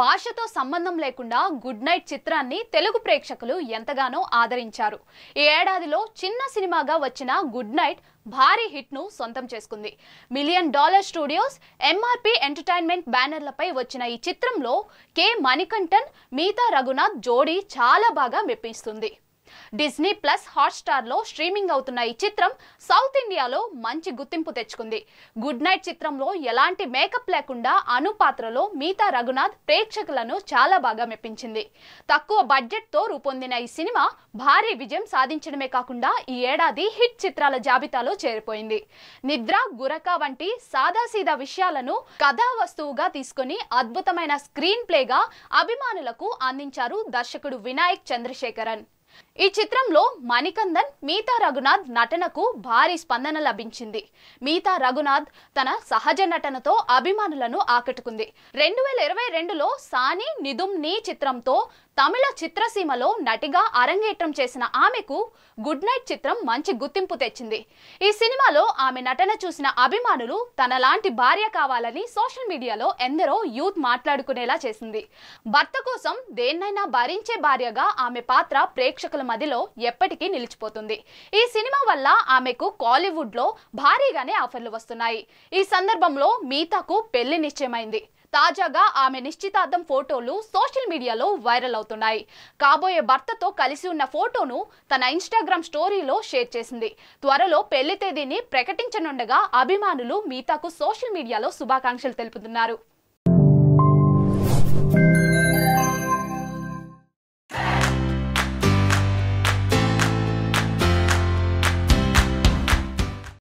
భాషతో సంబంధం లేకుండా గుడ్ నైట్ చిత్రాన్ని తెలుగు ప్రేక్షకులు ఎంతగానో ఆదరించారు ఈ ఏడాదిలో చిన్న సినిమాగా వచ్చిన గుడ్ నైట్ భారీ హిట్ను సొంతం చేసుకుంది million dollar studios M R P entertainment బ్యానర్లపై వచ్చిన ఈ చిత్రంలో కె మణికంఠన్ మీతా రఘునాథ్ జోడీ చాలా బాగా మెప్పిస్తుంది డిస్నీ ప్లస్ లో స్ట్రీమింగ్ అవుతున్న ఈ చిత్రం సౌత్ ఇండియాలో మంచి గుర్తింపు తెచ్చుకుంది గుడ్ నైట్ చిత్రంలో ఎలాంటి మేకప్ లేకుండా అను పాత్రలో మీతా రఘునాథ్ ప్రేక్షకులను చాలా బాగా మెప్పించింది తక్కువ బడ్జెట్తో రూపొందిన ఈ సినిమా భారీ విజయం సాధించడమే కాకుండా ఈ ఏడాది హిట్ చిత్రాల జాబితాలో చేరిపోయింది నిద్ర గురక వంటి సాదాసీదా విషయాలను కథా వస్తువుగా తీసుకుని అద్భుతమైన స్క్రీన్ ప్లేగా అభిమానులకు అందించారు దర్శకుడు వినాయక్ చంద్రశేఖరన్ ఈ చిత్రంలో మణికందన్ మీతా రఘునాథ్ నటనకు భారీ స్పందన లభించింది మీతా రఘునాథ్ తన సహజ నటనతో అభిమానులను ఆకట్టుకుంది రెండు వేల ఇరవై రెండులో సాని నిదుమ్ నీ చిత్రంతో తమిళ చిత్రసీమలో నటిగా అరంగేట్రం చేసిన ఆమెకు గుడ్ నైట్ చిత్రం మంచి గుర్తింపు తెచ్చింది ఈ సినిమాలో ఆమె నటన చూసిన అభిమానులు తనలాంటి భార్య కావాలని సోషల్ మీడియాలో ఎందరో యూత్ మాట్లాడుకునేలా చేసింది భర్త కోసం దేన్నైనా భరించే భార్యగా ఆమె పాత్ర ప్రేక్ష ప్రేక్షకుల మధ్యలో ఎప్పటికీ నిలిచిపోతుంది ఈ సినిమా వల్ల ఆమెకు లో భారీగానే ఆఫర్లు వస్తున్నాయి ఈ సందర్భంలో మీతాకు పెళ్లి నిశ్చయమైంది తాజాగా ఆమె నిశ్చితార్థం ఫోటోలు సోషల్ మీడియాలో వైరల్ అవుతున్నాయి కాబోయే భర్తతో కలిసి ఉన్న ఫోటోను తన ఇన్స్టాగ్రామ్ స్టోరీలో షేర్ చేసింది త్వరలో పెళ్లి తేదీని ప్రకటించనుండగా అభిమానులు మీతాకు సోషల్ మీడియాలో శుభాకాంక్షలు తెలుపుతున్నారు